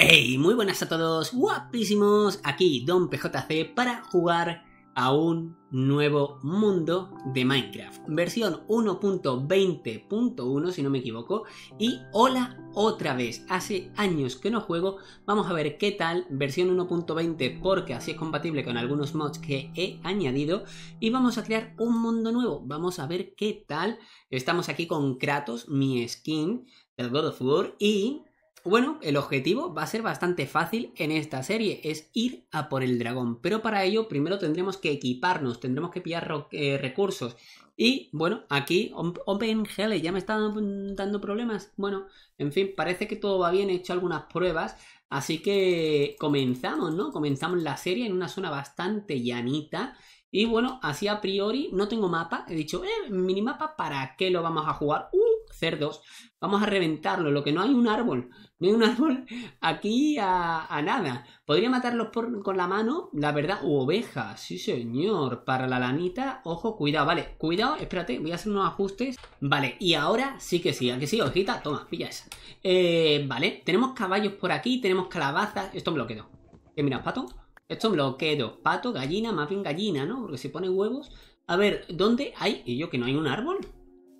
¡Hey! Muy buenas a todos, guapísimos. Aquí Don PJC para jugar a un nuevo mundo de Minecraft. Versión 1.20.1 si no me equivoco. Y hola otra vez. Hace años que no juego. Vamos a ver qué tal versión 1.20 porque así es compatible con algunos mods que he añadido. Y vamos a crear un mundo nuevo. Vamos a ver qué tal. Estamos aquí con Kratos, mi skin del God of War. Y bueno, el objetivo va a ser bastante fácil en esta serie, es ir a por el dragón, pero para ello primero tendremos que equiparnos, tendremos que pillar eh, recursos. Y bueno, aquí Open Hell ya me está dando problemas. Bueno, en fin, parece que todo va bien, he hecho algunas pruebas, así que comenzamos, ¿no? Comenzamos la serie en una zona bastante llanita. Y bueno, así a priori no tengo mapa. He dicho, eh, minimapa, ¿para qué lo vamos a jugar? Uh, cerdos. Vamos a reventarlo, lo que no hay un árbol. ni un árbol aquí a, a nada. Podría matarlos con la mano, la verdad. U ovejas, sí señor. Para la lanita, ojo, cuidado. Vale, cuidado, espérate, voy a hacer unos ajustes. Vale, y ahora sí que sí, aquí sí, ojita toma, pilla esa. Eh, vale, tenemos caballos por aquí, tenemos calabazas. Esto me lo quedo. pato? Esto me lo quedo. Pato, gallina, más bien gallina, ¿no? Porque se pone huevos. A ver, ¿dónde hay? ¿Y yo que no hay un árbol?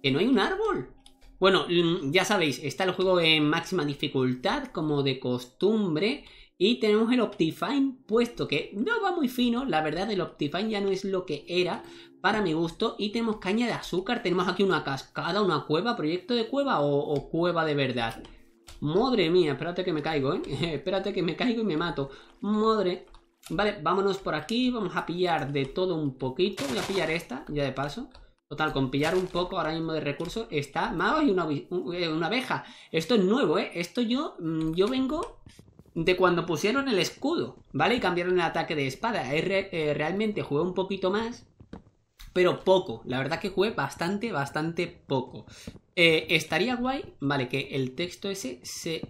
¿Que no hay un árbol? Bueno, mm, ya sabéis, está el juego en máxima dificultad, como de costumbre. Y tenemos el Optifine puesto, que no va muy fino, la verdad el Optifine ya no es lo que era para mi gusto. Y tenemos caña de azúcar, tenemos aquí una cascada, una cueva, proyecto de cueva o, cueva de verdad. Madre mía, espérate que me caigo, ¿eh? espérate que me caigo y me mato. Madre. Vale, vámonos por aquí, vamos a pillar de todo un poquito. Voy a pillar esta, ya de paso. Total, con pillar un poco ahora mismo de recursos está más y eh, una, abeja. Esto es nuevo, ¿eh? Esto yo, mm, yo vengo de cuando pusieron el escudo, ¿vale? Y cambiaron el ataque de espada. Es eh, realmente jugué un poquito más, pero poco. La verdad que jugué bastante, bastante poco. Eh, estaría guay, ¿vale? Que el texto ese se...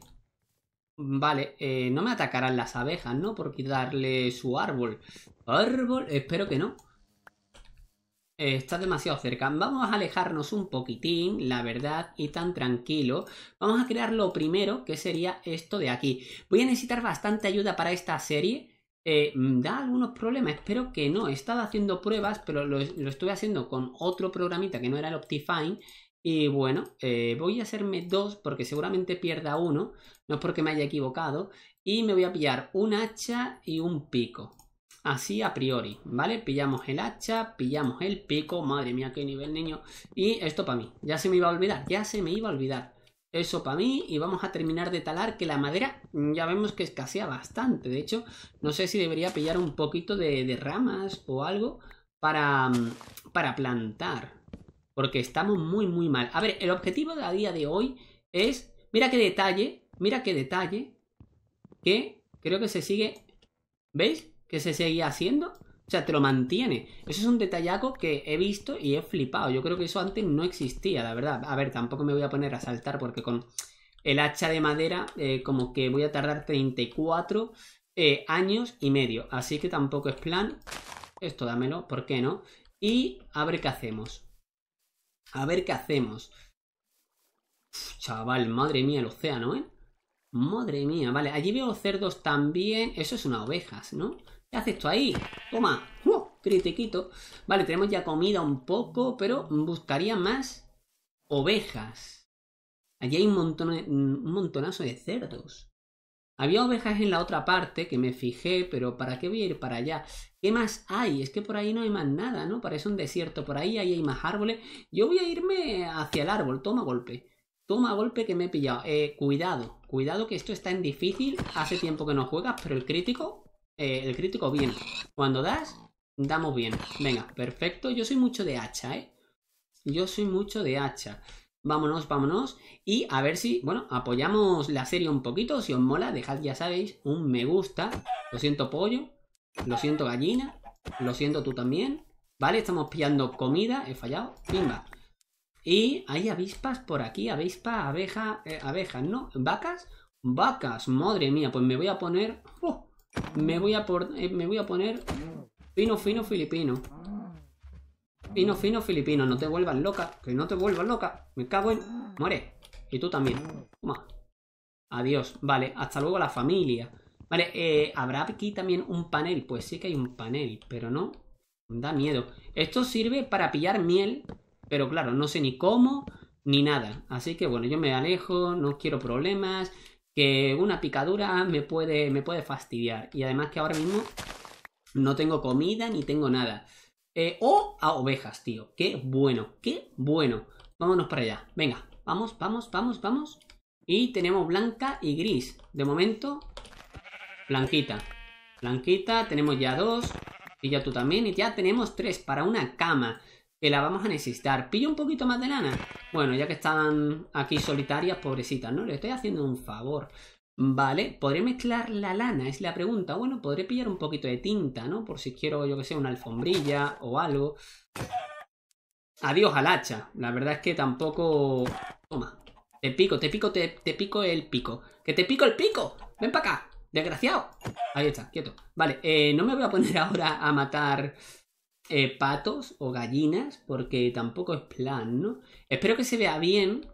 Vale, no me atacarán las abejas, ¿no? Por quitarle su árbol. Árbol, espero que no. Eh, está demasiado cerca. Vamos a alejarnos un poquitín, la verdad, y tan tranquilo. Vamos a crear lo primero, que sería esto de aquí. Voy a necesitar bastante ayuda para esta serie. Eh, mm, da algunos problemas, espero que no. He estado haciendo pruebas, pero lo, estuve haciendo con otro programita que no era el Optifine. Y bueno, eh, voy a hacerme dos porque seguramente pierda uno. No es porque me haya equivocado. Y me voy a pillar un hacha y un pico. Así a priori, ¿vale? Pillamos el hacha, pillamos el pico, madre mía, qué nivel, niño. Y esto para mí, ya se me iba a olvidar, ya se me iba a olvidar. Eso para mí y vamos a terminar de talar que la madera mm, ya vemos que escasea bastante. De hecho, no sé si debería pillar un poquito de, ramas o algo para, mm, para plantar. Porque estamos muy, muy mal. A ver, el objetivo de la día de hoy es... Mira qué detalle, mira qué detalle. Que creo que se sigue... ¿Veis? que se seguía haciendo. O sea, te lo mantiene. Eso es un detallaco que he visto y he flipado. Yo creo que eso antes no existía, la verdad. A ver, tampoco me voy a poner a saltar porque con el hacha de madera eh, como que voy a tardar 34 eh, años y medio. Así que tampoco es plan. Esto dámelo, ¿por qué no? Y a ver qué hacemos. A ver qué hacemos. chaval, madre mía, el océano, ¿eh? Madre mía, vale. Allí veo cerdos también. Eso es una oveja, ¿no? ¿Qué haces esto ahí? Toma, critiquito. Vale, tenemos ya comida un poco, pero buscaría más ovejas. Allí hay un, montonazo de cerdos. Había ovejas en la otra parte que me fijé, pero ¿para qué voy a ir para allá? ¿Qué más hay? Es que por ahí no hay más nada, ¿no? Parece un desierto. Por ahí, ahí hay más árboles. Yo voy a irme hacia el árbol. Toma golpe. Toma golpe que me he pillado. Eh, cuidado. Cuidado que esto está en difícil. Hace tiempo que no juegas, pero el crítico eh, el crítico bien. Cuando das, damos bien. Venga, perfecto. Yo soy mucho de hacha, ¿eh? Yo soy mucho de hacha. Vámonos, vámonos. Y a ver si, bueno, apoyamos la serie un poquito. Si os mola, dejad, ya sabéis, un me gusta. Lo siento pollo, lo siento gallina, lo siento tú también. Vale, estamos pillando comida. He fallado. Pimba. Y hay avispas por aquí, Avispas, abeja, eh, abejas, ¿no? ¿Vacas? Vacas, madre mía, pues me voy a poner... ¡oh! Me voy a, eh, me voy a poner fino, fino, filipino. Fino, fino, filipino. No te vuelvas loca. Que no te vuelvas loca. Me cago en... Muere. Y tú también. Adiós. Vale, hasta luego la familia. Vale, eh, ¿habrá aquí también un panel? Pues sí que hay un panel, pero no. Da miedo. Esto sirve para pillar miel, pero claro, no sé ni cómo ni nada. Así que bueno, yo me alejo, no quiero problemas que una picadura me puede, me puede fastidiar. Y además que ahora mismo no tengo comida ni tengo nada. Eh, o a ovejas, tío. Qué bueno, qué bueno. Vámonos para allá. Venga, vamos, vamos, vamos, vamos. Y tenemos blanca y gris. De momento, blanquita. Blanquita, tenemos ya dos. Y ya tú también. Y ya tenemos tres para una cama que la vamos a necesitar. ¿Pillo un poquito más de lana? Bueno, ya que están aquí solitarias, pobrecitas, ¿no? Le estoy haciendo un favor. Vale, ¿podré mezclar la lana? Es la pregunta. Bueno, podré pillar un poquito de tinta, ¿no? Por si quiero, yo que sé, una alfombrilla o algo. Adiós al hacha. La verdad es que tampoco... Toma. Te pico, te pico, te, te pico el pico. ¡Que te pico el pico! ¡Ven para acá! ¡Desgraciado! Ahí está, quieto. Vale, eh, no me voy a poner ahora a matar eh, patos o gallinas, porque tampoco es plan, ¿no? Espero que se vea bien.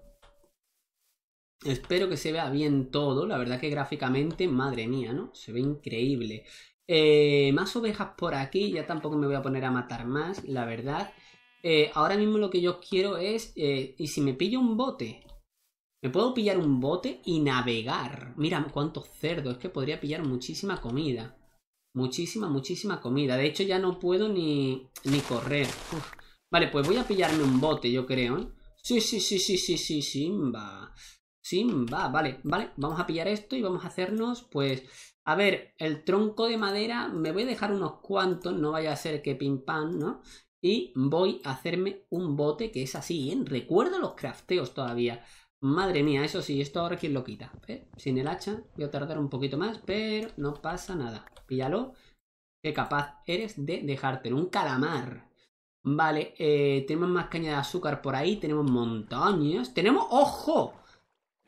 Espero que se vea bien todo. La verdad que gráficamente, madre mía, ¿no? Se ve increíble. Eh, más ovejas por aquí, ya tampoco me voy a poner a matar más, la verdad. Eh, ahora mismo lo que yo quiero es... ¿Y si me pillo un bote? Me puedo pillar un bote y navegar. Mira cuántos cerdos, es que podría pillar muchísima comida. Muchísima, muchísima comida. De hecho, ya no puedo ni, ni correr. Vale, pues voy a pillarme un bote, yo creo, ¿eh? Sí, sí, sí, sí, sí, sí, Simba. Simba, vale, vale. Vamos a pillar esto y vamos a hacernos, pues... A ver, el tronco de madera me voy a dejar unos cuantos, no vaya a ser que pim pam, ¿no? Y voy a hacerme un bote que es así, ¿eh? Recuerdo los crafteos todavía. Madre mía, eso sí, esto ahora quién lo quita. Sin el hacha voy a tardar un poquito más, pero no pasa nada. Píllalo. Qué capaz eres de dejártelo. Un calamar. Vale, eh, tenemos más caña de azúcar por ahí. Tenemos montañas. Tenemos... ¡Ojo!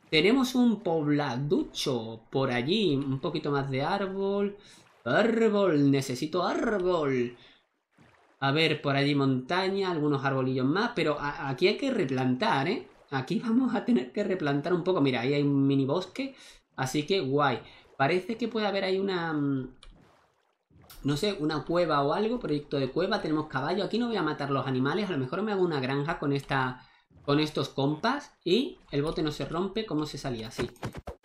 Tenemos un pobladucho por allí. Un poquito más de árbol. Árbol, necesito árbol. A ver, por allí montaña, algunos arbolillos más, pero aquí hay que replantar, ¿eh? Aquí vamos a tener que replantar un poco. Mira, ahí hay un mini bosque. Así que guay. Parece que puede haber ahí una... Mm, no sé, una cueva o algo. Proyecto de cueva. Tenemos caballo. Aquí no voy a matar los animales. A lo mejor me hago una granja con esta... Con estos compas. Y el bote no se rompe. ¿Cómo se salía? Así.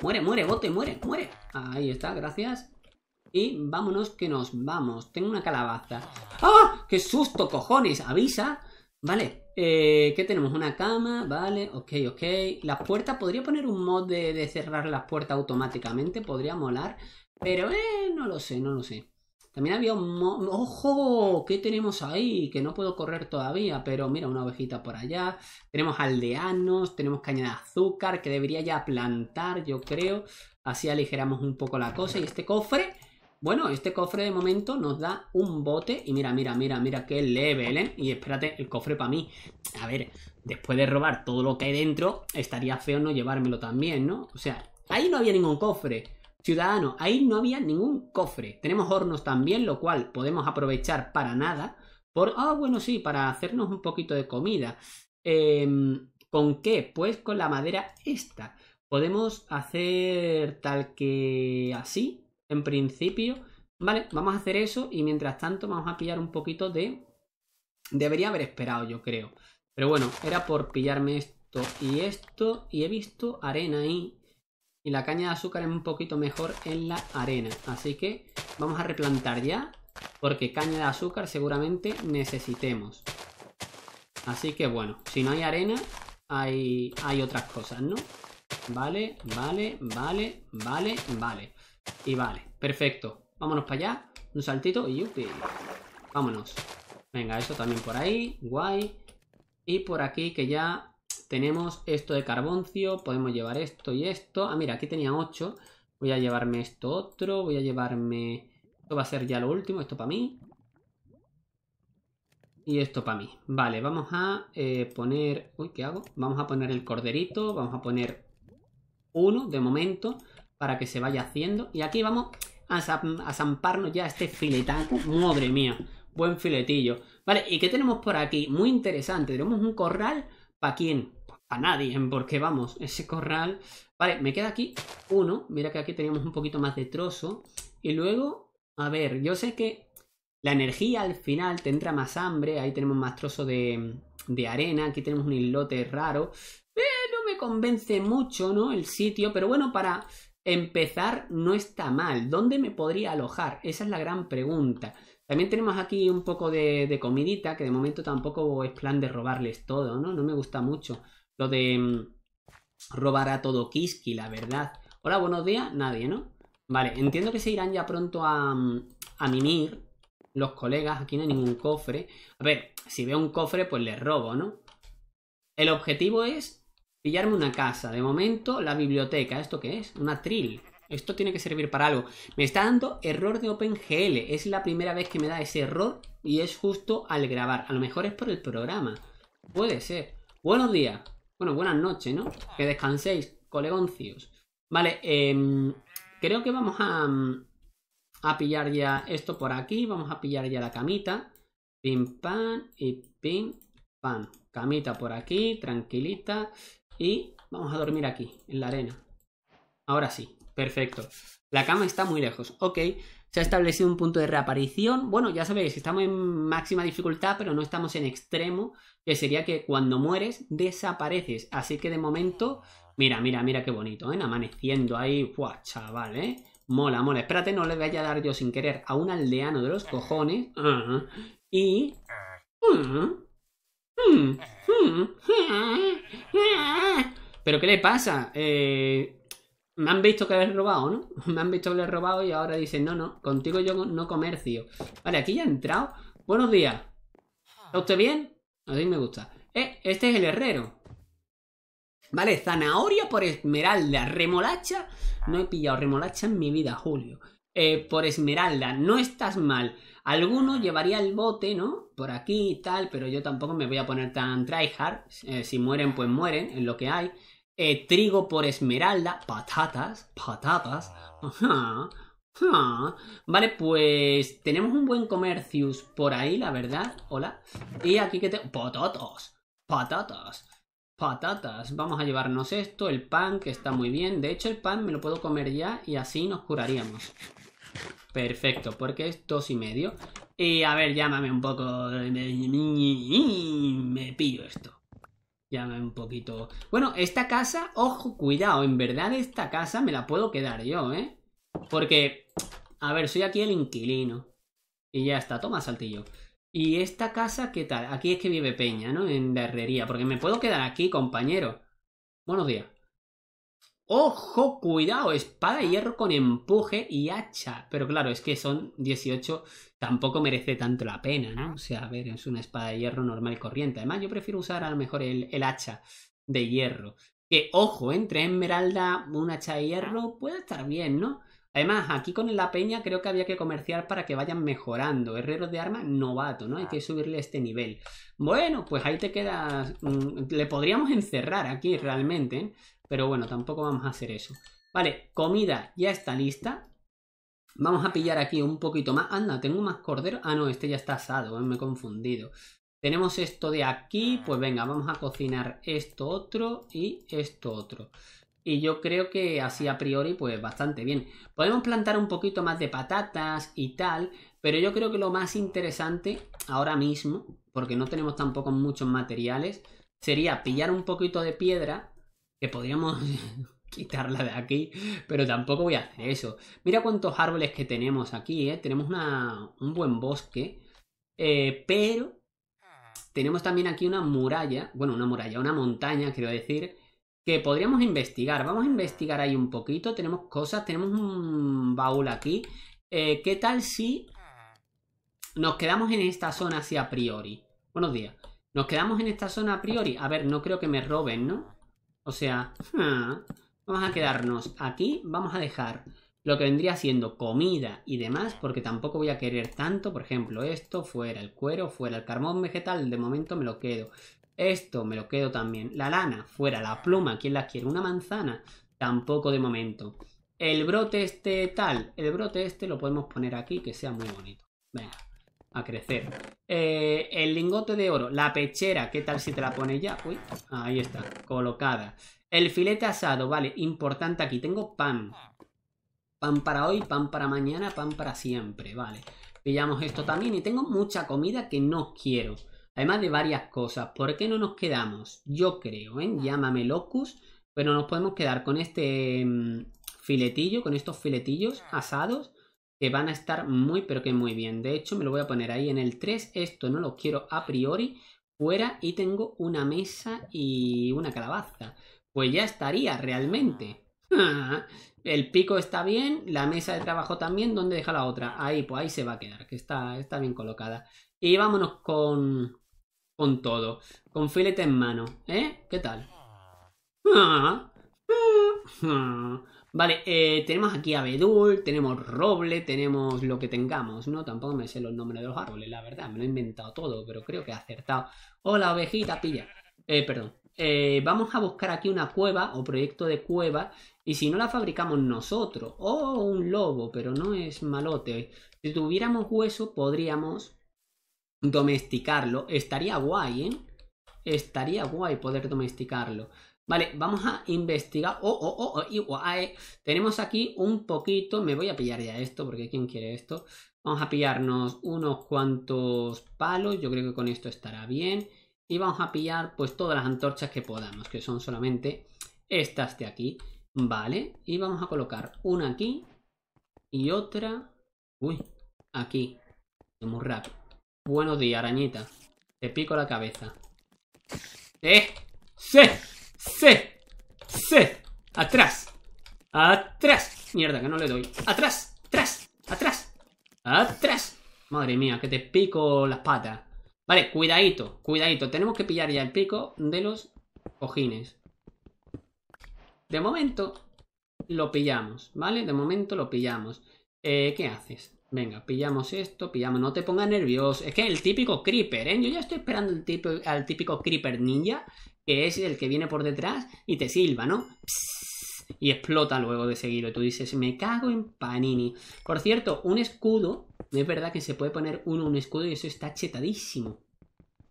Muere, muere, bote, muere, muere. Ahí está, gracias. Y vámonos que nos vamos. Tengo una calabaza. ¡Ah! ¡Qué susto, cojones! Avisa. Vale, eh, ¿Qué tenemos? Una cama, vale, ok, ok. Las puertas, podría poner un mod de, cerrar las puertas automáticamente, podría molar, pero eh, no lo sé, no lo sé. También había un mod... ¡Ojo! ¿Qué tenemos ahí? Que no puedo correr todavía, pero mira, una ovejita por allá. Tenemos aldeanos, tenemos caña de azúcar, que debería ya plantar, yo creo. Así aligeramos un poco la cosa. Y este cofre bueno, este cofre de momento nos da un bote. Y mira, mira, mira, mira qué level, ¿eh? Y espérate, el cofre para mí. A ver, después de robar todo lo que hay dentro, estaría feo no llevármelo también, ¿no? O sea, ahí no había ningún cofre. Ciudadano, ahí no había ningún cofre. Tenemos hornos también, lo cual podemos aprovechar para nada. Por, ah, bueno, sí, para hacernos un poquito de comida. Em, ¿Con qué? Pues con la madera esta. Podemos hacer tal que así, en principio. Vale, vamos a hacer eso y mientras tanto vamos a pillar un poquito de... Debería haber esperado, yo creo. Pero bueno, era por pillarme esto y esto. Y he visto arena ahí. Y la caña de azúcar es un poquito mejor en la arena. Así que vamos a replantar ya. Porque caña de azúcar seguramente necesitemos. Así que bueno, si no hay arena, hay, hay otras cosas, ¿no? Vale, vale, vale, vale, vale. Y vale, perfecto. Vámonos para allá. Un saltito y yupi. Vámonos. Venga, eso también por ahí. Guay. Y por aquí que ya tenemos esto de carboncio. Podemos llevar esto y esto. Ah, mira, aquí tenía 8. Voy a llevarme esto otro. Voy a llevarme... Esto va a ser ya lo último. Esto para mí. Y esto para mí. Vale, vamos a eh, poner... Uy, ¿qué hago? Vamos a poner el corderito. Vamos a poner uno de momento para que se vaya haciendo. Y aquí vamos a, zamparnos ya este filetaco. Madre mía, buen filetillo. Vale, ¿y qué tenemos por aquí? Muy interesante. Tenemos un corral. ¿Para quién? Para nadie, porque vamos, ese corral... Vale, me queda aquí uno. Mira que aquí tenemos un poquito más de trozo. Y luego, a ver, yo sé que la energía al final tendrá más hambre. Ahí tenemos más trozo de, de arena. Aquí tenemos un islote raro. Eh, no me convence mucho, ¿no? El sitio. Pero bueno, para Empezar no está mal. ¿Dónde me podría alojar? Esa es la gran pregunta. También tenemos aquí un poco de, de comidita, que de momento tampoco es plan de robarles todo, ¿no? No me gusta mucho lo de mm, robar a todo Kiski, la verdad. Hola, buenos días. Nadie, ¿no? Vale, entiendo que se irán ya pronto a, mm, a mimir los colegas. Aquí no hay ningún cofre. A ver, si veo un cofre, pues le robo, ¿no? El objetivo es Pillarme una casa. De momento, la biblioteca. ¿Esto qué es? Una trill. Esto tiene que servir para algo. Me está dando error de OpenGL. Es la primera vez que me da ese error y es justo al grabar. A lo mejor es por el programa. Puede ser. Buenos días. Bueno, buenas noches, ¿no? Que descanséis, colegoncios. Vale, em, creo que vamos a, mm, a pillar ya esto por aquí. Vamos a pillar ya la camita. Pim, pan y pim, pan, Camita por aquí, tranquilita. Y vamos a dormir aquí, en la arena. Ahora sí, perfecto. La cama está muy lejos. Ok, se ha establecido un punto de reaparición. Bueno, ya sabéis, estamos en máxima dificultad, pero no estamos en extremo, que sería que cuando mueres desapareces. Así que de momento, mira, mira, mira qué bonito, ¿eh? Amaneciendo ahí, ¡buah, chaval, eh! Mola, mola. Espérate, no le vaya a dar yo sin querer a un aldeano de los cojones. Y... Ah. Mm, ¿Pero qué le pasa? Eh, me han visto que le he robado, ¿no? Me han visto que le he robado y ahora dicen, no, no, contigo yo no comercio. Vale, aquí ya he entrado. Buenos días. ¿Está usted bien? mí me gusta. Eh, este es el herrero. Vale, zanahoria por esmeralda. Remolacha. No he pillado remolacha en mi vida, Julio. Eh, por esmeralda. No estás mal. Alguno llevaría el bote, ¿no? por aquí y tal, pero yo tampoco me voy a poner tan tryhard. hard eh, si mueren, pues mueren, en lo que hay. Eh, trigo por esmeralda, patatas, patatas. Vale, pues tenemos un buen comercius por ahí, la verdad. Hola. Y aquí que tengo... Patatas, patatas, patatas. Vamos a llevarnos esto, el pan, que está muy bien. De hecho, el pan me lo puedo comer ya y así nos curaríamos. Perfecto, porque es dos y medio. Y a ver, llámame un poco. Eh, me pillo esto. Llámame un poquito. Bueno, esta casa, ojo, cuidado. En verdad, esta casa me la puedo quedar yo, ¿eh? Porque, a ver, soy aquí el inquilino. Y ya está, toma saltillo. Y esta casa, ¿qué tal? Aquí es que vive Peña, ¿no? En la herrería. Porque me puedo quedar aquí, compañero. Buenos días. Ojo, cuidado, espada de hierro con empuje y hacha. Pero claro, es que son 18, tampoco merece tanto la pena, ¿no? O sea, a ver, es una espada de hierro normal y corriente. Además, yo prefiero usar a lo mejor el, hacha de hierro. Que, ojo, entre esmeralda, un hacha de hierro, puede estar bien, ¿no? Además, aquí con la peña creo que había que comerciar para que vayan mejorando. Herreros de arma, novato, ¿no? Hay que subirle este nivel. Bueno, pues ahí te quedas. Mm, le podríamos encerrar aquí realmente. ¿eh? pero bueno, tampoco vamos a hacer eso. Vale, comida ya está lista. Vamos a pillar aquí un poquito más. Anda, tengo más cordero. Ah, no, este ya está asado, eh, me he confundido. Tenemos esto de aquí, pues venga, vamos a cocinar esto otro y esto otro. Y yo creo que así a priori, pues bastante bien. Podemos plantar un poquito más de patatas y tal, pero yo creo que lo más interesante ahora mismo, porque no tenemos tampoco muchos materiales, sería pillar un poquito de piedra que podríamos quitarla de aquí, pero tampoco voy a hacer eso. Mira cuántos árboles que tenemos aquí, ¿eh? Tenemos un buen bosque, eh, pero tenemos también aquí una muralla, bueno, una muralla, una montaña, quiero decir, que podríamos investigar. Vamos a investigar ahí un poquito, tenemos cosas, tenemos un baúl aquí. Eh, ¿Qué tal si nos quedamos en esta zona así a priori? Buenos días. Nos quedamos en esta zona a priori. A ver, no creo que me roben, ¿no? O sea, hmm, vamos a quedarnos aquí, vamos a dejar lo que vendría siendo comida y demás, porque tampoco voy a querer tanto, por ejemplo, esto fuera, el cuero fuera, el carbón vegetal de momento me lo quedo, esto me lo quedo también, la lana fuera, la pluma, ¿quién la quiere? Una manzana, tampoco de momento. El brote este tal, el brote este lo podemos poner aquí que sea muy bonito. Venga. A crecer. Eh, el lingote de oro. La pechera. ¿Qué tal si te la pones ya? Uy, ahí está. Colocada. El filete asado. Vale, importante aquí. Tengo pan. Pan para hoy, pan para mañana, pan para siempre. Vale. Pillamos esto también. Y tengo mucha comida que no quiero. Además de varias cosas. ¿Por qué no nos quedamos? Yo creo, ¿eh? Llámame locus. Pero nos podemos quedar con este mm, filetillo, con estos filetillos asados que van a estar muy pero que muy bien. De hecho, me lo voy a poner ahí en el 3. Esto no lo quiero a priori fuera y tengo una mesa y una calabaza. Pues ya estaría realmente. El pico está bien, la mesa de trabajo también, ¿dónde deja la otra? Ahí, pues ahí se va a quedar, que está, está bien colocada. Y vámonos con, con todo, con filete en mano, ¿eh? ¿Qué tal? Ah, ah, ah. Vale, eh, tenemos aquí abedul, tenemos roble, tenemos lo que tengamos, ¿no? Tampoco me sé los nombres de los árboles, la verdad, me lo he inventado todo, pero creo que he acertado. Hola, ovejita, pilla. Eh, perdón. Eh, vamos a buscar aquí una cueva o proyecto de cueva y si no la fabricamos nosotros, o un lobo, pero no es malote. Si tuviéramos hueso podríamos domesticarlo, estaría guay, ¿eh? Estaría guay poder domesticarlo. Vale, vamos a investigar. Oh, oh, oh, oh, Tenemos aquí un poquito. Me voy a pillar ya esto, porque ¿quién quiere esto? Vamos a pillarnos unos cuantos palos. Yo creo que con esto estará bien. Y vamos a pillar pues todas las antorchas que podamos, que son solamente estas de aquí. Vale, y vamos a colocar una aquí y otra... Uy, aquí. Muy rápido. Buenos días, arañita. Te pico la cabeza. ¡Eh! ¡Sí! ¡Se! C. Atrás. Atrás. Mierda, que no le doy. Atrás. Atrás. Atrás. Atrás. Madre mía, que te pico las patas. Vale, cuidadito, cuidadito. Tenemos que pillar ya el pico de los cojines. De momento lo pillamos, ¿vale? De momento lo pillamos. Eh, ¿Qué haces? Venga, pillamos esto, pillamos. No te pongas nervioso. Es que el típico creeper, ¿eh? Yo ya estoy esperando el al típico creeper ninja que es el que viene por detrás y te silba, ¿no? y explota luego de seguido. tú dices, me cago en Panini. Por cierto, un escudo, es verdad que se puede poner uno un escudo y eso está chetadísimo.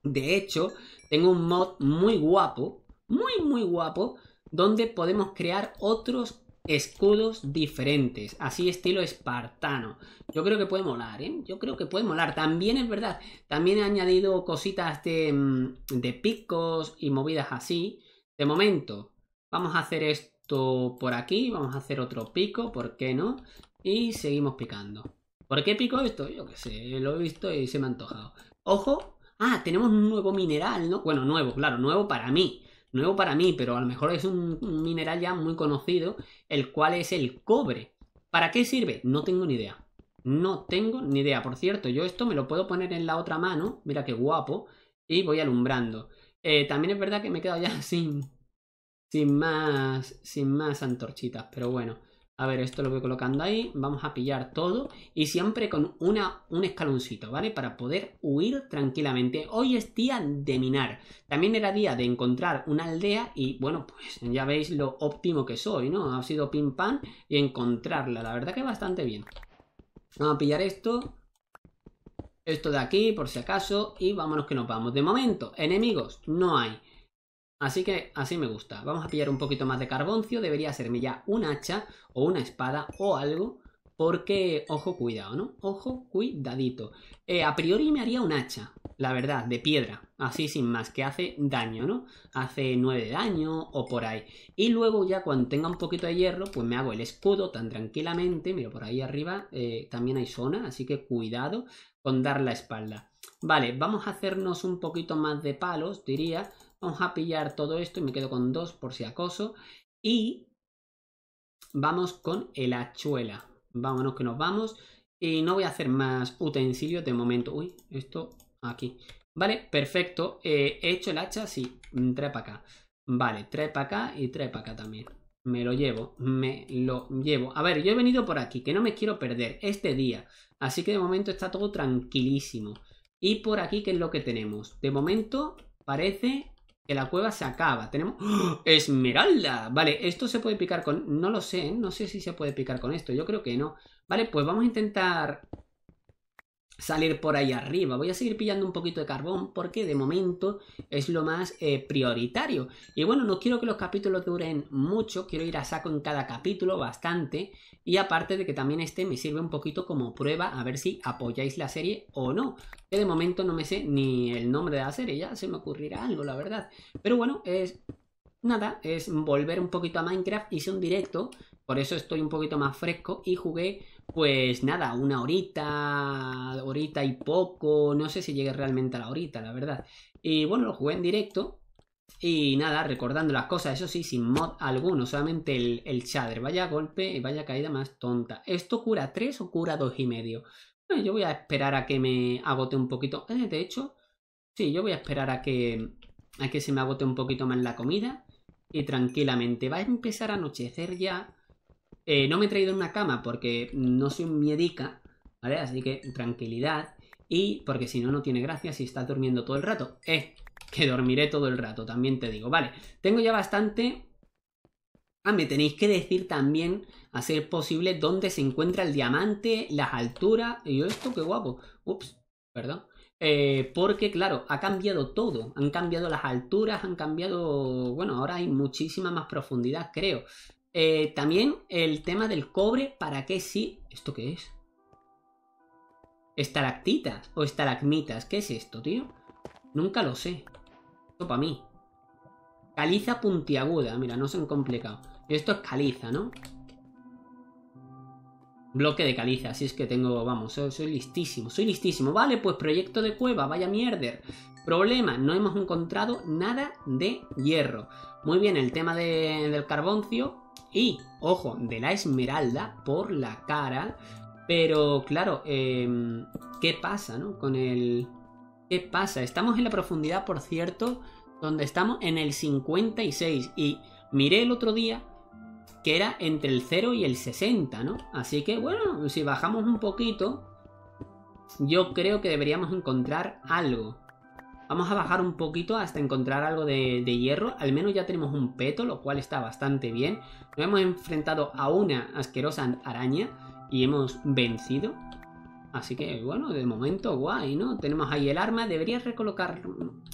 De hecho, tengo un mod muy guapo, muy, muy guapo, donde podemos crear otros escudos diferentes, así estilo espartano. Yo creo que puede molar, ¿eh? Yo creo que puede molar. También es verdad, también he añadido cositas mm, de, picos y movidas así. De momento, vamos a hacer esto por aquí, vamos a hacer otro pico, ¿por qué no? Y seguimos picando. ¿Por qué pico esto? Yo qué sé, lo he visto y se me ha antojado. Ojo, ah, tenemos un nuevo mineral, ¿no? Bueno, nuevo, claro, nuevo para mí nuevo para mí, pero a lo mejor es un, mineral ya muy conocido, el cual es el cobre. ¿Para qué sirve? No tengo ni idea. No tengo ni idea. Por cierto, yo esto me lo puedo poner en la otra mano. Mira qué guapo. Y voy alumbrando. Eh, también es verdad que me he quedado ya sin, sin más, sin más antorchitas, pero bueno. A ver, esto lo voy colocando ahí. Vamos a pillar todo y siempre con una, un escaloncito, ¿vale? Para poder huir tranquilamente. Hoy es día de minar. También era día de encontrar una aldea y, bueno, pues ya veis lo óptimo que soy, ¿no? Ha sido pim pam y encontrarla. La verdad que bastante bien. Vamos a pillar esto. Esto de aquí, por si acaso. Y vámonos que nos vamos. De momento, enemigos no hay. Así que así me gusta. Vamos a pillar un poquito más de carboncio. Debería serme ya un hacha o una espada o algo. Porque, ojo, cuidado, ¿no? Ojo, cuidadito. Eh, a priori me haría un hacha, la verdad, de piedra. Así sin más, que hace daño, ¿no? Hace nueve daño o por ahí. Y luego ya cuando tenga un poquito de hierro, pues me hago el escudo tan tranquilamente. Mira, por ahí arriba eh, también hay zona, así que cuidado con dar la espalda. Vale, vamos a hacernos un poquito más de palos, diría. Vamos a pillar todo esto y me quedo con dos por si acoso. Y vamos con el hachuela. Vámonos que nos vamos. Y no voy a hacer más utensilios de momento. Uy, esto aquí. Vale, perfecto. Eh, ¿He hecho el hacha? Sí, mm, trae para acá. Vale, trae para acá y trae para acá también. Me lo llevo, me lo llevo. A ver, yo he venido por aquí, que no me quiero perder este día. Así que de momento está todo tranquilísimo. Y por aquí, ¿qué es lo que tenemos? De momento parece que la cueva se acaba. Tenemos... ¡oh! ¡Esmeralda! Vale, esto se puede picar con... No lo sé, ¿eh? no sé si se puede picar con esto. Yo creo que no. Vale, pues vamos a intentar salir por ahí arriba. Voy a seguir pillando un poquito de carbón porque de momento es lo más eh, prioritario. Y bueno, no quiero que los capítulos duren mucho, quiero ir a saco en cada capítulo bastante. Y aparte de que también este me sirve un poquito como prueba a ver si apoyáis la serie o no. Que de momento no me sé ni el nombre de la serie, ya se me ocurrirá algo, la verdad. Pero bueno, es nada, es volver un poquito a Minecraft. Hice un directo, por eso estoy un poquito más fresco y jugué, pues nada, una horita, horita y poco, no sé si llegué realmente a la horita, la verdad. Y bueno, lo jugué en directo. Y nada, recordando las cosas, eso sí, sin mod alguno, solamente el, el shader. Vaya golpe y vaya caída más tonta. ¿Esto cura 3 o cura 2 y medio? yo voy a esperar a que me agote un poquito. Eh, de hecho, sí, yo voy a esperar a que, a que se me agote un poquito más la comida. Y tranquilamente. Va a empezar a anochecer ya. Eh, no me he traído una cama porque no soy un miedica, ¿vale? Así que tranquilidad. Y porque si no, no tiene gracia si estás durmiendo todo el rato. Eh, que dormiré todo el rato, también te digo. Vale, tengo ya bastante. Ah, me tenéis que decir también, a ser posible, dónde se encuentra el diamante, las alturas. Y yo, esto, qué guapo. Ups, perdón. Eh, porque, claro, ha cambiado todo. Han cambiado las alturas, han cambiado. Bueno, ahora hay muchísima más profundidad, creo. Eh, también el tema del cobre, ¿para qué sí? ¿Esto qué es? ¿Estalactitas o estalagmitas? ¿Qué es esto, tío? Nunca lo sé. Esto para mí. Caliza puntiaguda, mira, no se han complicado. Esto es caliza, ¿no? Bloque de caliza, así es que tengo, vamos, soy, listísimo, soy listísimo. Vale, pues proyecto de cueva, vaya mierder. Problema, no hemos encontrado nada de hierro. Muy bien, el tema del carboncio y, ojo, de la esmeralda por la cara. Pero, claro, em, ¿qué pasa, no? Con el... ¿Qué pasa? Estamos en la profundidad, por cierto, donde estamos en el 56 y miré el otro día que era entre el 0 y el 60, ¿no? Así que bueno, si bajamos un poquito, yo creo que deberíamos encontrar algo. Vamos a bajar un poquito hasta encontrar algo de, hierro. Al menos ya tenemos un peto, lo cual está bastante bien. Nos hemos enfrentado a una asquerosa araña y hemos vencido. Así que bueno, de momento guay, ¿no? Tenemos ahí el arma. Debería recolocar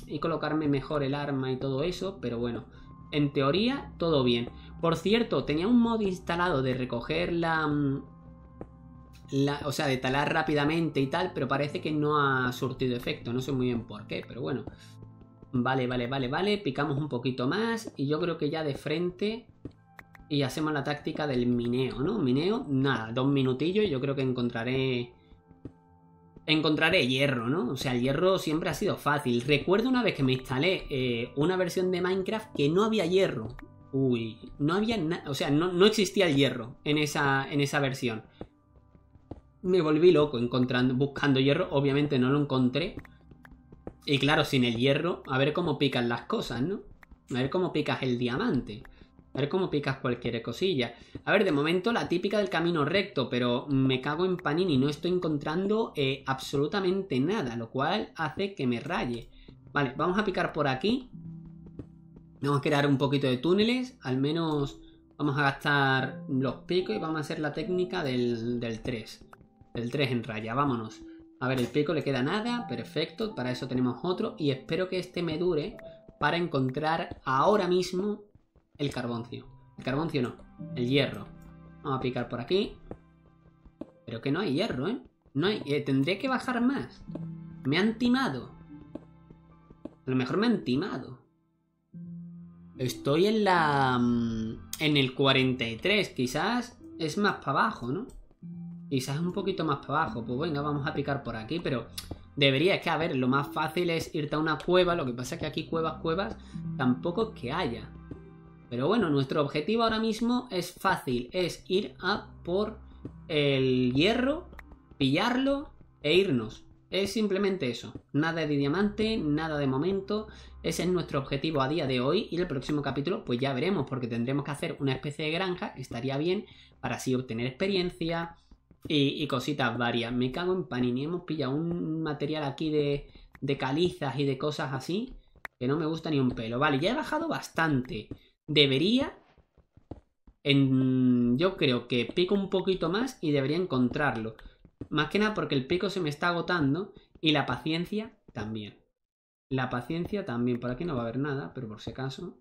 y colocarme mejor el arma y todo eso, pero bueno, en teoría todo bien. Por cierto, tenía un mod instalado de recoger mm, la, o sea, de talar rápidamente y tal, pero parece que no ha surtido efecto. No sé muy bien por qué, pero bueno. Vale, vale, vale, vale. Picamos un poquito más y yo creo que ya de frente y hacemos la táctica del mineo, ¿no? Mineo, nada, dos minutillos y yo creo que encontraré... Encontraré hierro, ¿no? O sea, el hierro siempre ha sido fácil. Recuerdo una vez que me instalé eh, una versión de Minecraft que no había hierro. Uy, no había nada, o sea, no, no, existía el hierro en esa, en esa versión. Me volví loco encontrando, buscando hierro, obviamente no lo encontré. Y claro, sin el hierro, a ver cómo pican las cosas, ¿no? A ver cómo picas el diamante. A ver cómo picas cualquier cosilla. A ver, de momento la típica del camino recto, pero me cago en panini, no estoy encontrando eh, absolutamente nada, lo cual hace que me raye. Vale, vamos a picar por aquí. Tenemos que dar un poquito de túneles, al menos vamos a gastar los picos y vamos a hacer la técnica del, del 3. Del 3 en raya, vámonos. A ver, el pico le queda nada, perfecto, para eso tenemos otro y espero que este me dure para encontrar ahora mismo el carboncio. El carboncio no, el hierro. Vamos a picar por aquí. Pero que no hay hierro, ¿eh? No hay... Eh, tendré que bajar más. Me han timado. A lo mejor me han timado. Estoy en la... Mm, en el 43, quizás es más para abajo, ¿no? Quizás un poquito más para abajo. Pues venga, vamos a picar por aquí, pero... Debería, es que, a ver, lo más fácil es irte a una cueva. Lo que pasa es que aquí cuevas, cuevas, tampoco que haya. Pero bueno, nuestro objetivo ahora mismo es fácil. Es ir a por el hierro, pillarlo e irnos. Es simplemente eso. Nada de diamante, nada de momento. Ese es nuestro objetivo a día de hoy y el próximo capítulo pues ya veremos porque tendremos que hacer una especie de granja, estaría bien, para así obtener experiencia y, cositas varias. Me cago en Panini, hemos pillado un material aquí de, de calizas y de cosas así que no me gusta ni un pelo. Vale, ya he bajado bastante. Debería en, yo creo que pico un poquito más y debería encontrarlo. Más que nada porque el pico se me está agotando y la paciencia también. La paciencia también. Por aquí no va a haber nada, pero por si acaso.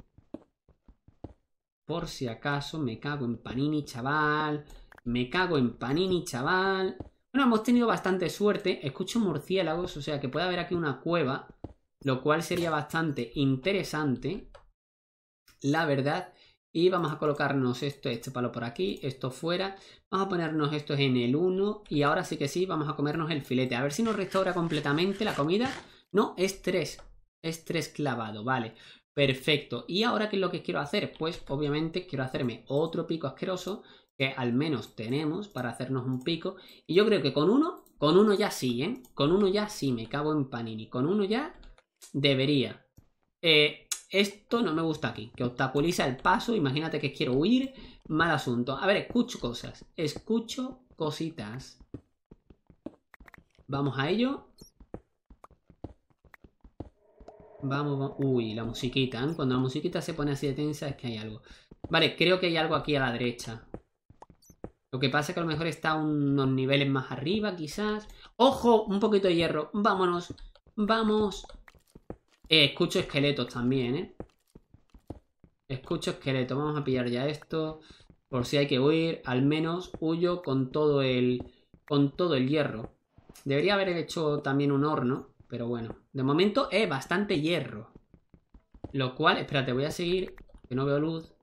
Por si acaso me cago en Panini, chaval. Me cago en Panini, chaval. Bueno, hemos tenido bastante suerte. Escucho murciélagos, o sea que puede haber aquí una cueva. Lo cual sería bastante interesante. La verdad y vamos a colocarnos esto, este palo por aquí, esto fuera. Vamos a ponernos esto en el 1. Y ahora sí que sí, vamos a comernos el filete. A ver si nos restaura completamente la comida. No, es 3. Es 3 clavado, vale. Perfecto. ¿Y ahora qué es lo que quiero hacer? Pues obviamente quiero hacerme otro pico asqueroso, que al menos tenemos para hacernos un pico. Y yo creo que con uno, con uno ya sí, ¿eh? Con uno ya sí, me cago en panini. Con uno ya debería. Eh, esto no me gusta aquí, que obstaculiza el paso, imagínate que quiero huir, mal asunto. A ver, escucho cosas, escucho cositas. Vamos a ello. Vamos, vamos. uy, la musiquita, ¿eh? cuando la musiquita se pone así de tensa es que hay algo. Vale, creo que hay algo aquí a la derecha. Lo que pasa es que a lo mejor está unos niveles más arriba, quizás. ¡Ojo! Un poquito de hierro. Vámonos. Vamos. Eh, escucho esqueletos también, ¿eh? Escucho esqueletos. Vamos a pillar ya esto. Por si hay que huir, al menos huyo con todo el, con todo el hierro. Debería haber hecho también un horno, pero bueno. De momento, es bastante hierro. Lo cual, espérate, voy a seguir, que no veo luz.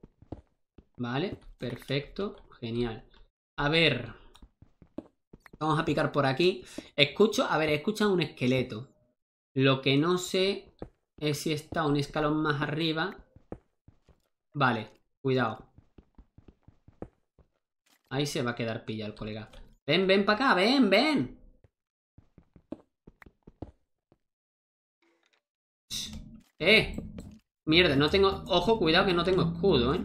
Vale, perfecto, genial. A ver, vamos a picar por aquí. Escucho, a ver, escucha un esqueleto. Lo que no sé es si está un escalón más arriba. Vale, cuidado. Ahí se va a quedar pilla el colega. Ven, ven para acá, ven, ven. Eh. Mierda, no tengo... Ojo, cuidado que no tengo escudo, ¿eh?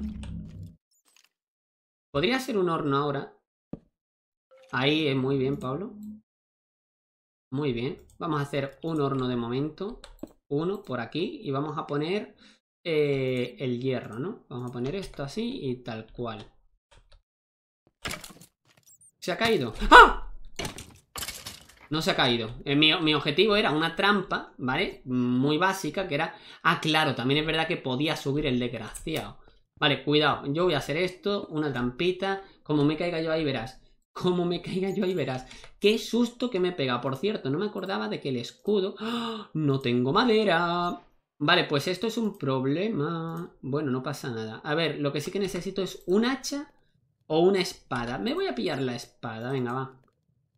Podría ser un horno ahora. Ahí es eh, muy bien, Pablo. Muy bien. Vamos a hacer un horno de momento uno por aquí y vamos a poner eh, el hierro, ¿no? Vamos a poner esto así y tal cual. Se ha caído. ¡Ah! No se ha caído. Eh, mi, mi, objetivo era una trampa, ¿vale? Muy básica, que era... Ah, claro, también es verdad que podía subir el desgraciado. Vale, cuidado. Yo voy a hacer esto, una trampita. Como me caiga yo ahí, verás. Como me caiga yo ahí verás. Qué susto que me pega. Por cierto, no me acordaba de que el escudo... ¡ah! No tengo madera. Vale, pues esto es un problema. Bueno, no pasa nada. A ver, lo que sí que necesito es un hacha o una espada. Me voy a pillar la espada, venga, va.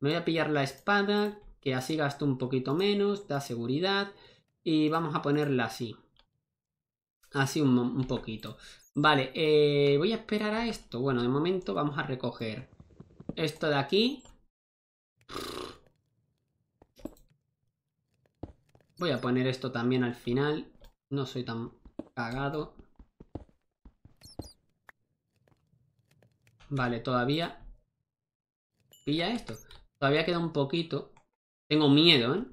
Me voy a pillar la espada, que así gasto un poquito menos, da seguridad. Y vamos a ponerla así. Así un, poquito. Vale, eh, voy a esperar a esto. Bueno, de momento vamos a recoger esto de aquí. Voy a poner esto también al final. No soy tan cagado. Vale, todavía... Pilla esto. Todavía queda un poquito. Tengo miedo, ¿eh?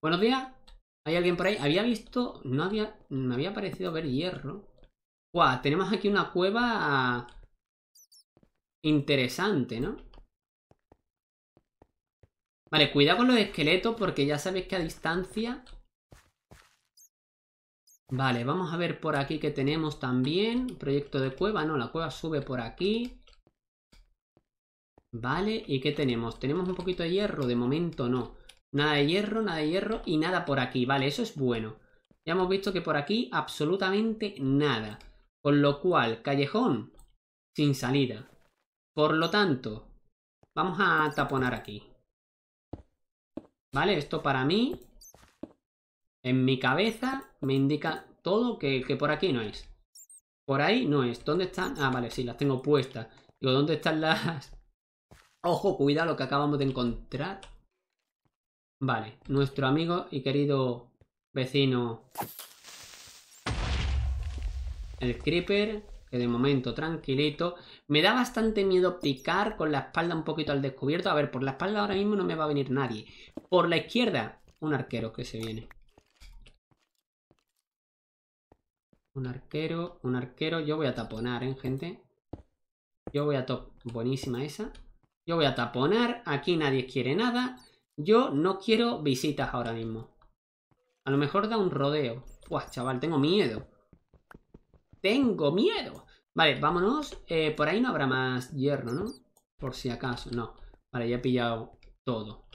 Buenos días. ¿Hay alguien por ahí? Había visto... No había... Me había parecido ver hierro. Guau, tenemos aquí una cueva... Interesante, ¿no? Vale, cuidado con los esqueletos porque ya sabéis que a distancia... Vale, vamos a ver por aquí que tenemos también. Proyecto de cueva, no, la cueva sube por aquí. Vale, ¿y qué tenemos? ¿Tenemos un poquito de hierro? De momento no. Nada de hierro, nada de hierro y nada por aquí. Vale, eso es bueno. Ya hemos visto que por aquí absolutamente nada. Con lo cual, callejón sin salida. Por lo tanto, vamos a taponar aquí. ¿Vale? Esto para mí, en mi cabeza, me indica todo que, por aquí no es. Por ahí no es. ¿Dónde están? Ah, vale, sí, las tengo puestas. Digo, ¿dónde están las...? Ojo, cuidado, lo que acabamos de encontrar. Vale, nuestro amigo y querido vecino... El creeper, que de momento tranquilito. Me da bastante miedo picar con la espalda un poquito al descubierto. A ver, por la espalda ahora mismo no me va a venir nadie. Por la izquierda, un arquero que se viene. Un arquero, un arquero. Yo voy a taponar, ¿eh, gente? Yo voy a top... Buenísima esa. Yo voy a taponar. Aquí nadie quiere nada. Yo no quiero visitas ahora mismo. A lo mejor da un rodeo. Buah, chaval, tengo miedo. ¡Tengo miedo! Vale, vámonos. Eh, por ahí no habrá más hierro, ¿no? Por si acaso, no. Vale, ya he pillado todo.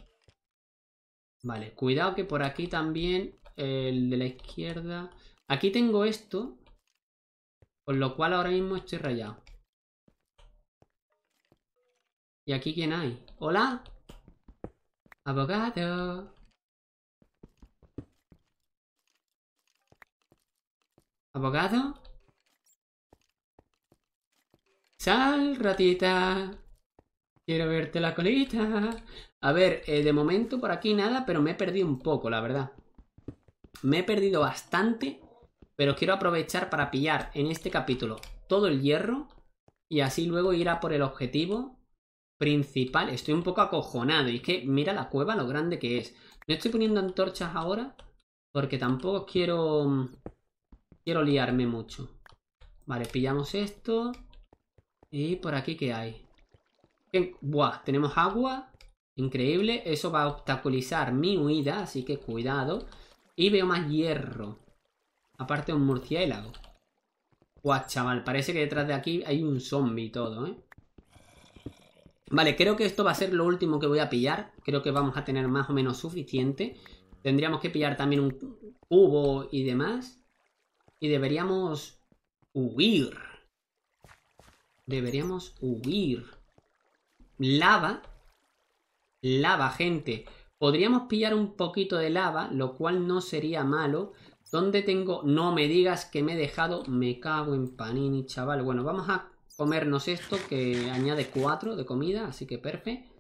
Vale, cuidado que por aquí también el de la izquierda... Aquí tengo esto, con lo cual ahora mismo estoy rayado. ¿Y aquí quién hay? ¿Hola? ¡Abogado! ¿Abogado? Sal, ratita. Quiero verte la colita. A ver, eh, de momento por aquí nada, pero me he perdido un poco, la verdad. Me he perdido bastante, pero quiero aprovechar para pillar en este capítulo todo el hierro y así luego ir a por el objetivo principal. Estoy un poco acojonado y es que mira la cueva lo grande que es. No estoy poniendo antorchas ahora porque tampoco quiero quiero liarme mucho. Vale, pillamos esto. Y por aquí, ¿qué hay? Buah, tenemos agua. Increíble. Eso va a obstaculizar mi huida, así que cuidado. Y veo más hierro. Aparte un murciélago. Buah, chaval, parece que detrás de aquí hay un zombie y todo, ¿eh? Vale, creo que esto va a ser lo último que voy a pillar. Creo que vamos a tener más o menos suficiente. Tendríamos que pillar también un cubo y demás. Y deberíamos huir. Deberíamos huir. Lava. Lava, gente. Podríamos pillar un poquito de lava, lo cual no sería malo. ¿Dónde tengo? No me digas que me he dejado. Me cago en panini, chaval. Bueno, vamos a comernos esto que añade 4 de comida, así que perfecto.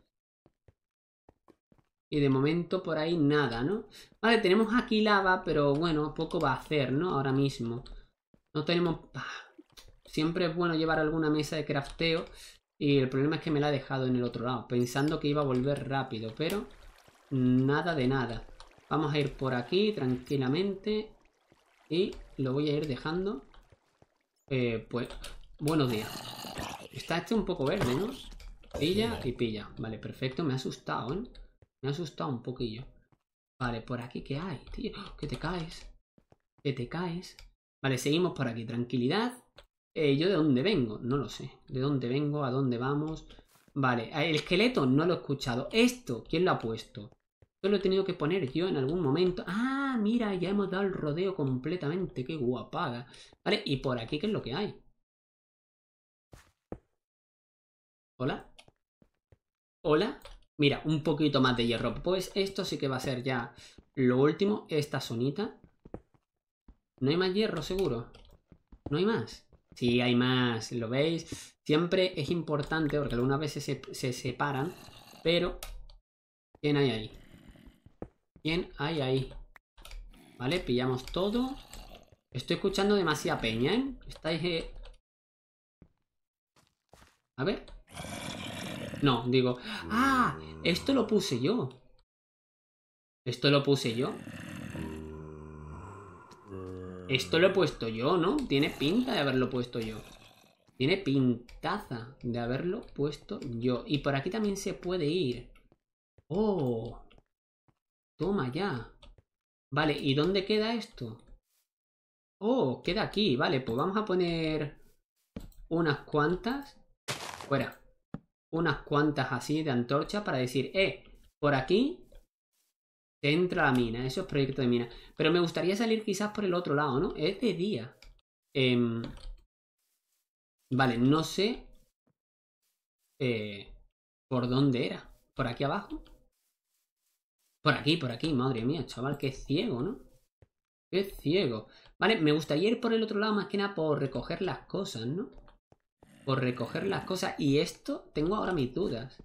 Y de momento por ahí nada, ¿no? Vale, tenemos aquí lava, pero bueno, poco va a hacer, ¿no? Ahora mismo. No tenemos... Ah, siempre es bueno llevar alguna mesa de crafteo y el problema es que me la ha dejado en el otro lado, pensando que iba a volver rápido, pero nada de nada. Vamos a ir por aquí tranquilamente y lo voy a ir dejando. Eh, pues, buenos días. Está este un poco verde, ¿no? Pilla y pilla. Vale, perfecto. Me ha asustado, ¿eh? Me ha asustado un poquillo. Vale, por aquí, ¿qué hay, tío? ¡Oh, que te caes. Que te caes. Vale, seguimos por aquí. Tranquilidad. Eh, ¿Yo de dónde vengo? No lo sé. ¿De dónde vengo? ¿A dónde vamos? Vale, el esqueleto no lo he escuchado. ¿Esto? ¿Quién lo ha puesto? Yo lo he tenido que poner yo en algún momento. ¡Ah! Mira, ya hemos dado el rodeo completamente. ¡Qué guapaga! Vale, y por aquí, ¿qué es lo que hay? ¿Hola? ¿Hola? Mira, un poquito más de hierro. Pues esto sí que va a ser ya lo último. Esta sonita ¿No hay más hierro, seguro? ¿No hay más? Si hay más, lo veis. Siempre es importante, porque algunas veces se, se separan, pero... ¿Quién hay ahí? ¿Quién hay ahí? Vale, pillamos todo. Estoy escuchando demasiada peña, ¿eh? Estáis... Eh? A ver. No, digo... ¡Ah! Esto lo puse yo. Esto lo puse yo. Esto lo he puesto yo, ¿no? Tiene pinta de haberlo puesto yo. Tiene pintaza de haberlo puesto yo. Y por aquí también se puede ir. ¡Oh! Toma ya. Vale, ¿y dónde queda esto? Oh, queda aquí. Vale, pues vamos a poner unas cuantas. Fuera. Unas cuantas así de antorcha para decir, eh, por aquí entra a la mina, eso es proyecto de mina. Pero me gustaría salir quizás por el otro lado, ¿no? Es de día. Em, vale, no sé eh, por dónde era. ¿Por aquí abajo? Por aquí, por aquí, madre mía, chaval, que ciego, ¿no? Qué ciego. Vale, me gustaría ir por el otro lado más que nada por recoger las cosas, ¿no? Por recoger las cosas. Y esto, tengo ahora mis dudas.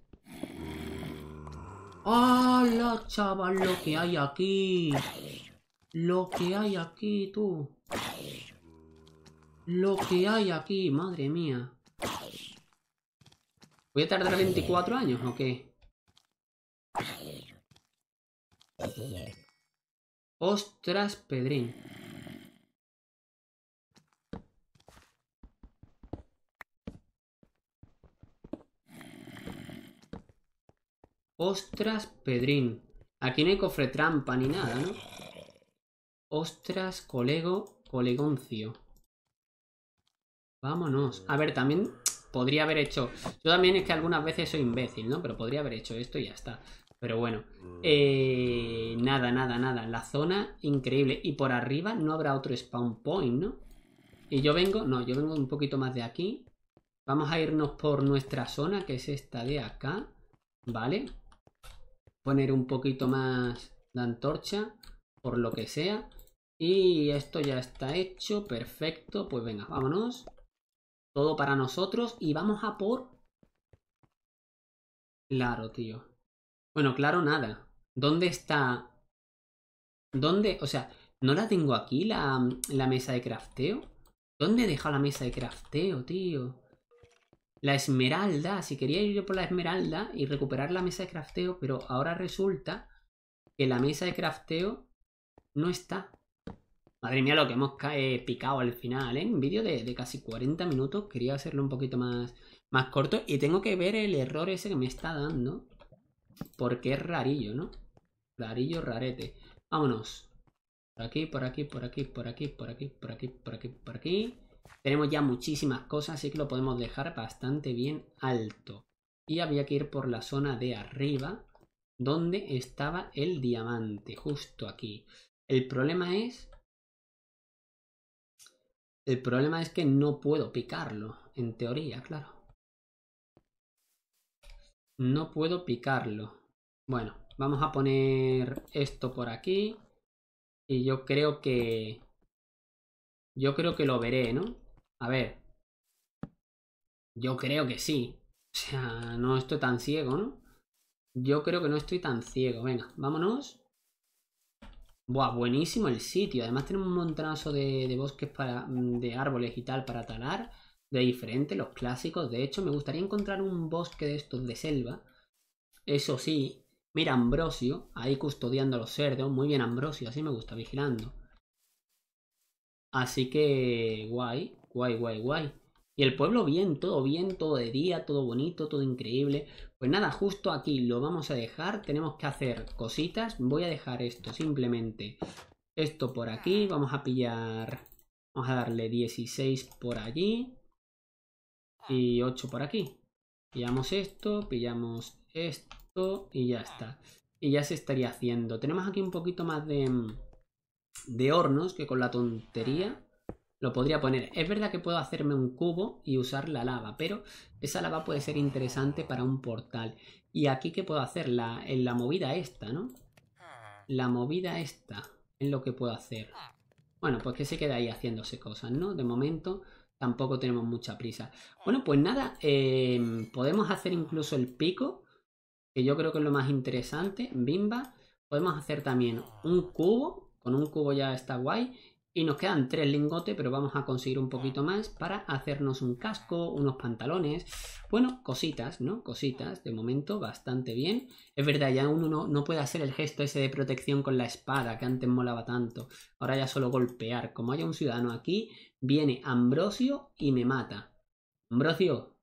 ¡Hala, chaval! Lo que hay aquí. Lo que hay aquí, tú. Lo que hay aquí, madre mía. ¿Voy a tardar 24 años o qué? Ostras, Pedrín. Ostras, Pedrín. Aquí no hay cofre trampa ni nada, ¿no? Ostras, colego, colegoncio. Vámonos. A ver, también podría haber hecho... Yo también es que algunas veces soy imbécil, ¿no? Pero podría haber hecho esto y ya está. Pero bueno. Eh, nada, nada, nada. La zona increíble. Y por arriba no habrá otro spawn point, ¿no? Y yo vengo... No, yo vengo un poquito más de aquí. Vamos a irnos por nuestra zona, que es esta de acá. ¿Vale? poner un poquito más la antorcha, por lo que sea. Y esto ya está hecho, perfecto. Pues venga, vámonos. Todo para nosotros y vamos a por... Claro, tío. Bueno, claro, nada. ¿Dónde está...? ¿Dónde? O sea, ¿no la tengo aquí, la, la mesa de crafteo? ¿Dónde he dejado la mesa de crafteo, tío? la esmeralda, si quería ir yo por la esmeralda y recuperar la mesa de crafteo, pero ahora resulta que la mesa de crafteo no está. Madre mía, lo que hemos eh, picado al final, ¿eh? Un vídeo de, casi 40 minutos. Quería hacerlo un poquito más, más corto. Y tengo que ver el error ese que me está dando. Porque es rarillo, ¿no? Rarillo, rarete. Vámonos. por aquí, por aquí, por aquí, por aquí, por aquí, por aquí, por aquí. Por aquí. Tenemos ya muchísimas cosas, así que lo podemos dejar bastante bien alto. Y había que ir por la zona de arriba, donde estaba el diamante, justo aquí. El problema es... El problema es que no puedo picarlo, en teoría, claro. No puedo picarlo. Bueno, vamos a poner esto por aquí. Y yo creo que yo creo que lo veré, ¿no? A ver. Yo creo que sí. O sea, no estoy tan ciego, ¿no? Yo creo que no estoy tan ciego. Venga, vámonos. Buah, buenísimo el sitio. Además tenemos un montonazo de, bosques para, mm, de árboles y tal para talar. De diferente, los clásicos. De hecho, me gustaría encontrar un bosque de estos de selva. Eso sí, mira Ambrosio, ahí custodiando a los cerdos. Muy bien Ambrosio, así me gusta, vigilando. Así que guay, guay, guay, guay. Y el pueblo bien, todo bien, todo de día, todo bonito, todo increíble. Pues nada, justo aquí lo vamos a dejar. Tenemos que hacer cositas. Voy a dejar esto simplemente. Esto por aquí. Vamos a pillar... Vamos a darle 16 por allí. Y 8 por aquí. Pillamos esto, pillamos esto y ya está. Y ya se estaría haciendo. Tenemos aquí un poquito más de mm, de hornos que con la tontería ah. lo podría poner. Es verdad que puedo hacerme un cubo y usar la lava, pero esa lava puede ser interesante para un portal. Y aquí que puedo hacer la, en la movida esta, ¿no? Ah. La movida esta es lo que puedo hacer. Ah. Bueno, pues que se queda ahí haciéndose cosas, ¿no? De momento tampoco tenemos mucha prisa. Bueno, pues nada, em, podemos hacer incluso el pico, que yo creo que es lo más interesante. Bimba. Podemos hacer también un cubo con un cubo ya está guay. Y nos quedan tres lingotes, pero vamos a conseguir un poquito más para hacernos un casco, unos pantalones. Bueno, cositas, ¿no? Cositas, de momento, bastante bien. Es verdad, ya uno no, puede hacer el gesto ese de protección con la espada, que antes molaba tanto. Ahora ya solo golpear. Como haya un ciudadano aquí, viene Ambrosio y me mata. Ambrosio,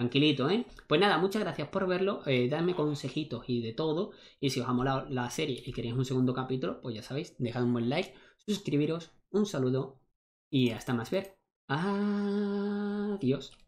Tranquilito, ¿eh? Pues nada, muchas gracias por verlo. Eh, dadme consejitos y de todo. Y si os ha molado la serie y queréis un segundo capítulo, pues ya sabéis, dejad un buen like, suscribiros, un saludo y hasta más ver. Adiós.